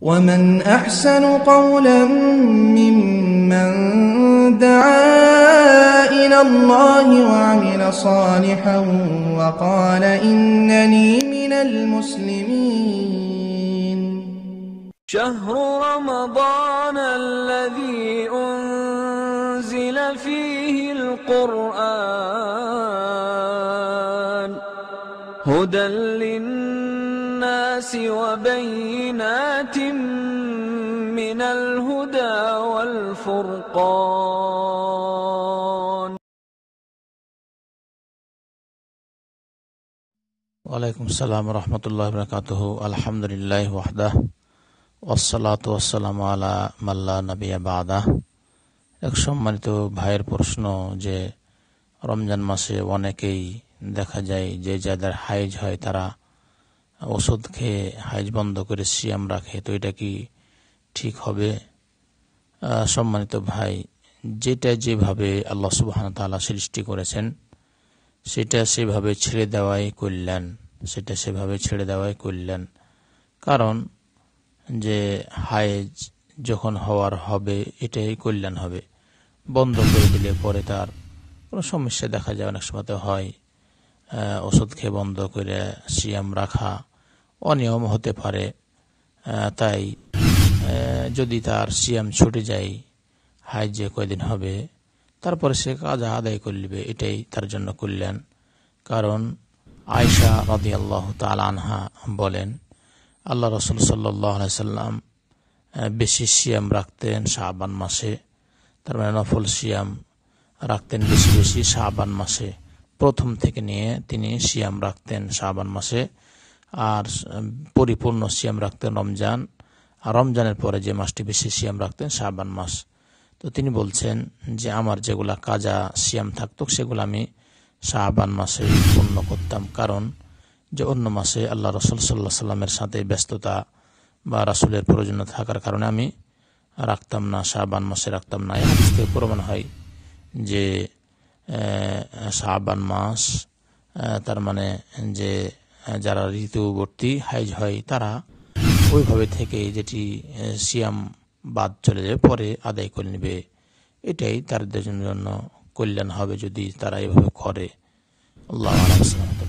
ومن أحسن قولا ممن دعا إلى الله وعمل صالحا وقال إنني من المسلمين شهر رمضان الذي أنزل فيه القرآن هدى للناس الناس وبينات من الهدى والفرقان وعليكم السلام ورحمة الله وبركاته الحمد لله وحده والصلاة والسلام على من لا نبي بعده এক সম্মানিত ভাইয়ের প্রশ্ন যে রমজান মাসে অনেকেই দেখা যায় যে যাদের হাইজ হয় তারা ওষুধ খেয়ে হাইজ বন্ধ করে সিয়াম রাখে তো এটা কি ঠিক হবে সম্মানিত ভাই যেটা যেভাবে আল্লাহ সুবাহন তালা সৃষ্টি করেছেন সেটা সেভাবে ছেড়ে দেওয়াই কল্যাণ সেটা সেভাবে ছেড়ে দেওয়াই কল্যাণ কারণ যে হায়েজ যখন হওয়ার হবে এটাই কল্যাণ হবে বন্ধ করে দিলে পরে তার কোনো সমস্যা দেখা যায় অনেক সময় হয় ওষুধ খেয়ে বন্ধ করে সিয়াম রাখা অনিয়ম হতে পারে তাই যদি তার সিয়াম ছুটে যায় হাই যে কয়দিন হবে তারপরে সে কাজ আদায় করলিবে এটাই তার জন্য করলেন কারণ আয়সা রদি আল্লাহ আনহা বলেন আল্লাহ রসুল সাল্লাহ সাল্লাম বেশি সিএম রাখতেন শাহবান মাসে তার মানে নফল সিএম রাখতেন বেশি বেশি শাহবান মাসে প্রথম থেকে নিয়ে তিনি সিএম রাখতেন শাহবান মাসে আর পরিপূর্ণ সিয়াম রাখতেন রমজান আর রমজানের পরে যে মাসটি বেশি সিয়াম রাখতেন শাহবান মাস তো তিনি বলছেন যে আমার যেগুলো কাজা সিয়াম থাকতো সেগুলো আমি শাহবান মাসে পূর্ণ করতাম কারণ যে অন্য মাসে আল্লাহ রসুল সাল্লাহ সাল্লামের সাথে ব্যস্ততা বা রাসুলের প্রয়োজনীয় থাকার কারণে আমি রাখতাম না শাহবান মাসে রাখতাম না এই থেকে প্রমাণ হয় যে শাহবান মাস তার মানে যে যারা ঋতুবর্তী হাইজ হয় তারা ওইভাবে থেকে যেটি সিয়াম বাদ চলে যাবে পরে আদায় করে নেবে এটাই তাদের জন্য কল্যাণ হবে যদি তারা এভাবে করে আল্লাহ আলাইসালাম